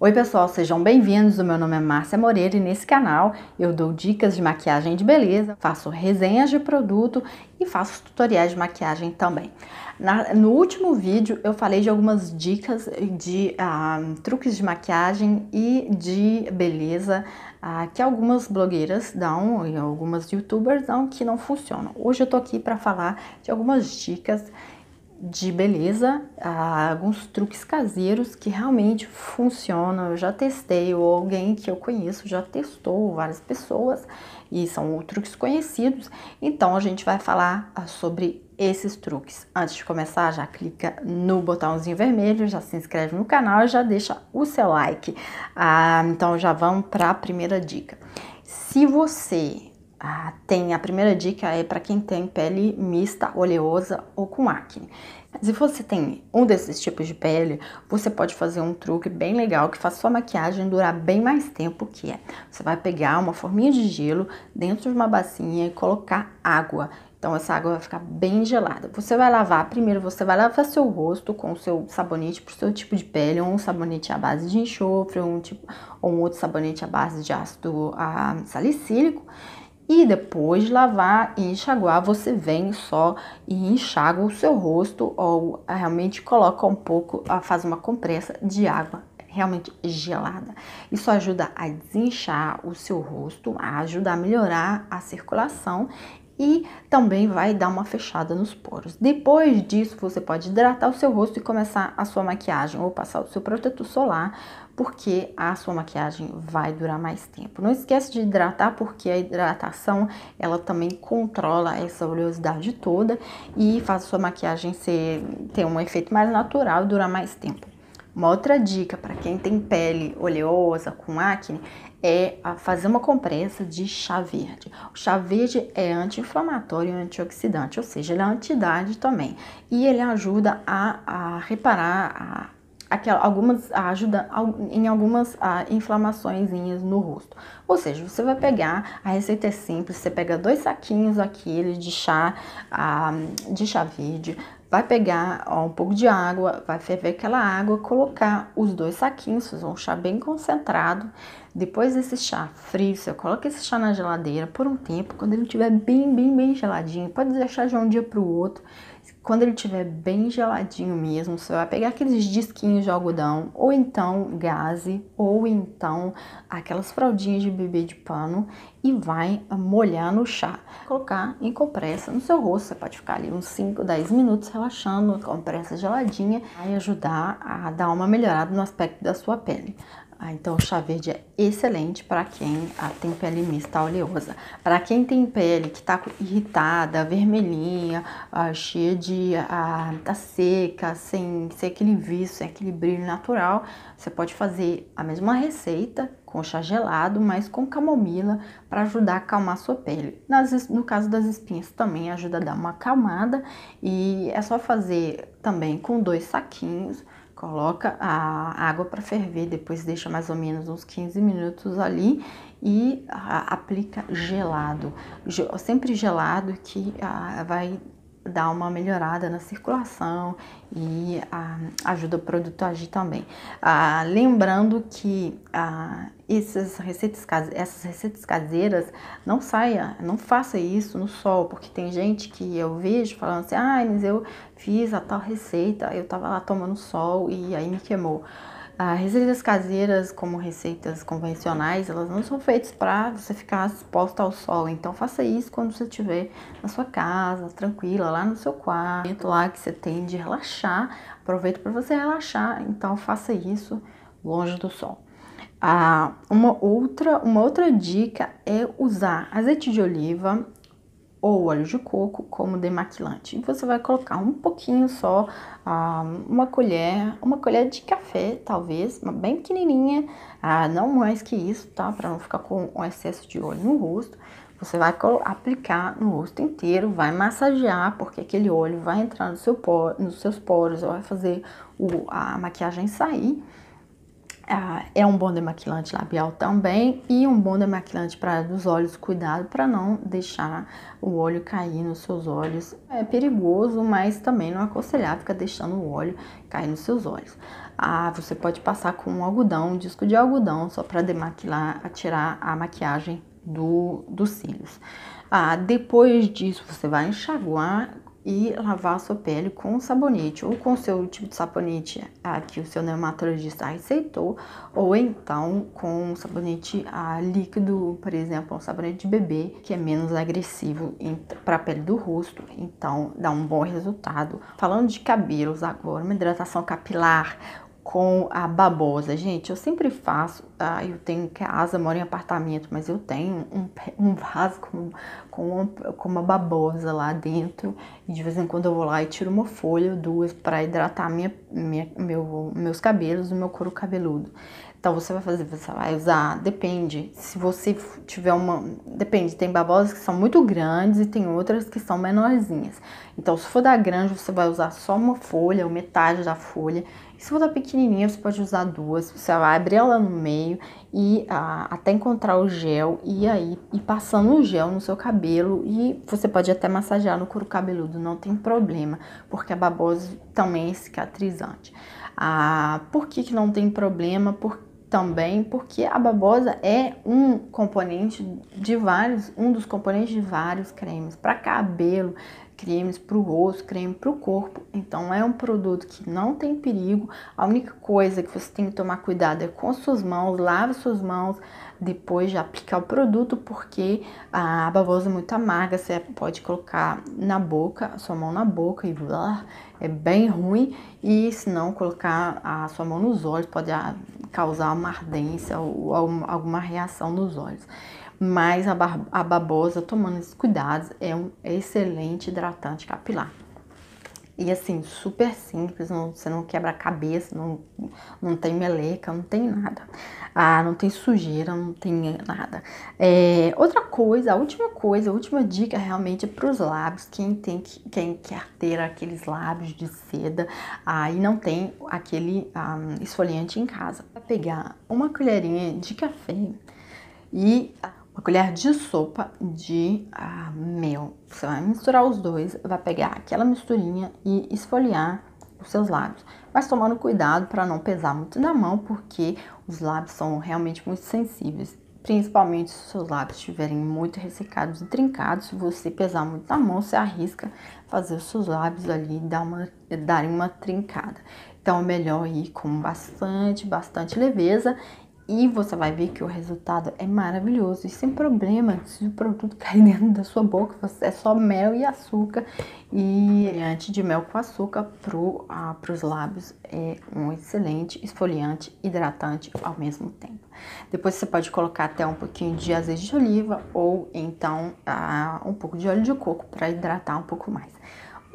Oi pessoal, sejam bem-vindos. O meu nome é Márcia Moreira e nesse canal eu dou dicas de maquiagem de beleza, faço resenhas de produto e faço tutoriais de maquiagem também. Na, no último vídeo eu falei de algumas dicas de ah, truques de maquiagem e de beleza ah, que algumas blogueiras dão e algumas youtubers dão que não funcionam. Hoje eu tô aqui para falar de algumas dicas de beleza, alguns truques caseiros que realmente funcionam. Eu já testei, ou alguém que eu conheço já testou, várias pessoas, e são truques conhecidos. Então a gente vai falar ah, sobre esses truques. Antes de começar, já clica no botãozinho vermelho, já se inscreve no canal e já deixa o seu like. Ah, então já vamos para a primeira dica. Se você ah, tem a primeira dica é para quem tem pele mista, oleosa ou com acne. Se você tem um desses tipos de pele, você pode fazer um truque bem legal que faz sua maquiagem durar bem mais tempo, que é, você vai pegar uma forminha de gelo dentro de uma bacinha e colocar água. Então essa água vai ficar bem gelada. Você vai lavar, primeiro você vai lavar seu rosto com o seu sabonete para o seu tipo de pele, ou um sabonete à base de enxofre, ou um, tipo, ou um outro sabonete à base de ácido ah, salicílico. E depois lavar e enxaguar, você vem só e enxaga o seu rosto ou eh, realmente coloca um pouco, ah, faz uma compressa de água realmente gelada. Isso ajuda a desinchar o seu rosto, a ajudar a melhorar a circulação e também vai dar uma fechada nos poros. Depois disso, você pode hidratar o seu rosto e começar a sua maquiagem ou passar o seu protetor solar, porque a sua maquiagem vai durar mais tempo. Não esquece de hidratar, porque a hidratação, ela também controla essa oleosidade toda e faz a sua maquiagem ser ter um efeito mais natural e durar mais tempo. Uma outra dica para quem tem pele oleosa com acne é fazer uma compressa de chá verde. O chá verde é anti-inflamatório e antioxidante, ou seja, ele é antidade também. E ele ajuda a, a reparar a, aquela, algumas ajuda em algumas inflamações no rosto. Ou seja, você vai pegar, a receita é simples, você pega dois saquinhos aqueles de chá, ah, de chá verde, vai pegar ó, um pouco de água, vai ferver aquela água, colocar os dois saquinhos, vocês vão um chá bem concentrado. Depois desse chá frio, você coloca esse chá na geladeira por um tempo, quando ele estiver bem, bem, bem geladinho, pode deixar de um dia para o outro. Quando ele estiver bem geladinho mesmo, você vai pegar aqueles disquinhos de algodão, ou então gaze, ou então aquelas fraldinhas de bebê de pano e vai molhar no chá. Colocar em compressa no seu rosto, você pode ficar ali uns 5, 10 minutos relaxando, compressa geladinha, vai ajudar a dar uma melhorada no aspecto da sua pele. Ah, então, o chá verde é excelente para quem ah, tem pele mista oleosa. Para quem tem pele que está irritada, vermelhinha, ah, cheia de. Ah, tá seca, sem, sem aquele vício, sem aquele brilho natural, você pode fazer a mesma receita com chá gelado, mas com camomila para ajudar a acalmar a sua pele. Nas, no caso das espinhas também ajuda a dar uma acalmada e é só fazer também com dois saquinhos Coloca a água para ferver, depois deixa mais ou menos uns 15 minutos ali e aplica gelado. Sempre gelado que ah, vai dá uma melhorada na circulação e ah, ajuda o produto a agir também. Ah, lembrando que ah, essas, receitas, essas receitas caseiras não saia, não faça isso no sol, porque tem gente que eu vejo falando assim, ai, ah, mas eu fiz a tal receita, eu tava lá tomando sol e aí me queimou. Ah, receitas caseiras, como receitas convencionais, elas não são feitas para você ficar exposta ao sol. Então faça isso quando você estiver na sua casa, tranquila, lá no seu quarto, lá que você tem de relaxar. Aproveita para você relaxar. Então faça isso longe do sol. Ah, uma outra, uma outra dica é usar azeite de oliva ou óleo de coco como demaquilante. E você vai colocar um pouquinho só, ah, uma colher, uma colher de café, talvez, bem pequenininha, ah, não mais que isso, tá? Para não ficar com um excesso de óleo no rosto. Você vai aplicar no rosto inteiro, vai massagear, porque aquele óleo vai entrar no seu por, nos seus poros, vai fazer o, a maquiagem sair. Ah, é um bom demaquilante labial também e um bom demaquilante para dos olhos, cuidado para não deixar o óleo cair nos seus olhos. É perigoso, mas também não é aconselhável ficar deixando o óleo cair nos seus olhos. Ah, você pode passar com um algodão, um disco de algodão, só para demaquilar, tirar a maquiagem do, dos cílios. Ah, depois disso, você vai enxaguar e lavar a sua pele com sabonete, ou com o seu tipo de sabonete ah, que o seu dermatologista receitou, ou então com um sabonete ah, líquido, por exemplo, um sabonete de bebê, que é menos agressivo para a pele do rosto, então dá um bom resultado. Falando de cabelos agora, uma hidratação capilar, com a babosa. Gente, eu sempre faço, Ah, Eu tenho que a Asa mora em apartamento, mas eu tenho um, um vaso com, com uma, com, uma, babosa lá dentro. E de vez em quando eu vou lá e tiro uma folha ou duas para hidratar minha, minha, meu, meus cabelos, o meu couro cabeludo. Então você vai fazer, você vai usar, depende. Se você tiver uma. Depende, tem babosas que são muito grandes e tem outras que são menorzinhas. Então, se for da grande, você vai usar só uma folha ou metade da folha se for da pequenininha, você pode usar duas, você vai abrir ela no meio e ah, até encontrar o gel e aí e passando o gel no seu cabelo e você pode até massagear no couro cabeludo, não tem problema, porque a babosa também é cicatrizante. Ah, por que, que não tem problema? Por, também porque a babosa é um componente de vários, um dos componentes de vários cremes para cabelo, cremes para o rosto, creme para o corpo. Então é um produto que não tem perigo. A única coisa que você tem que tomar cuidado é com suas mãos, lave suas mãos depois de aplicar o produto, porque a babosa é muito amarga, você pode colocar na boca, sua mão na boca e blá, é bem ruim. E se não colocar a sua mão nos olhos, pode ah, causar uma ardência ou alguma reação nos olhos mas a, a babosa, tomando esses cuidados, é um excelente hidratante capilar. E assim, super simples, não, você não quebra a cabeça, não, não tem meleca, não tem nada. Ah, não tem sujeira, não tem nada. É, outra coisa, a última coisa, a última dica realmente é para os lábios, quem tem quem quer ter aqueles lábios de seda ah, e não tem aquele ah, esfoliante em casa. Vai pegar uma colherinha de café e uma colher de sopa de ah, mel. Você vai misturar os dois, vai pegar aquela misturinha e esfoliar os seus lábios. Mas tomando cuidado para não pesar muito na mão, porque os lábios são realmente muito sensíveis. Principalmente se os seus lábios estiverem muito ressecados e trincados, se você pesar muito na mão, você arrisca fazer os seus lábios ali dar uma, darem uma trincada. Então é melhor ir com bastante, bastante leveza e você vai ver que o resultado é maravilhoso e sem problema. Se o produto cair dentro da sua boca, é só mel e açúcar. E antes de mel com açúcar para ah, os lábios é um excelente esfoliante, hidratante ao mesmo tempo. Depois você pode colocar até um pouquinho de azeite de oliva ou então ah, um pouco de óleo de coco para hidratar um pouco mais.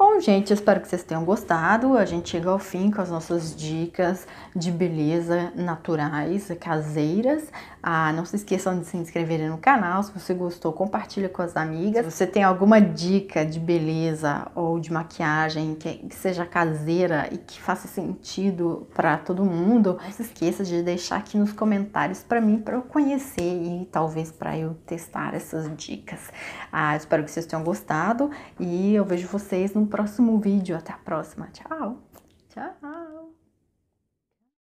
Bom, gente, espero que vocês tenham gostado. A gente chega ao fim com as nossas dicas de beleza naturais, caseiras. Ah, não se esqueçam de se inscreverem no canal. Se você gostou, compartilha com as amigas. Se você tem alguma dica de beleza ou de maquiagem que, seja caseira e que faça sentido para todo mundo, não se esqueça de deixar aqui nos comentários para mim, para eu conhecer e talvez para eu testar essas dicas. Ah, espero que vocês tenham gostado e eu vejo vocês no próximo vídeo. Até a próxima. Tchau!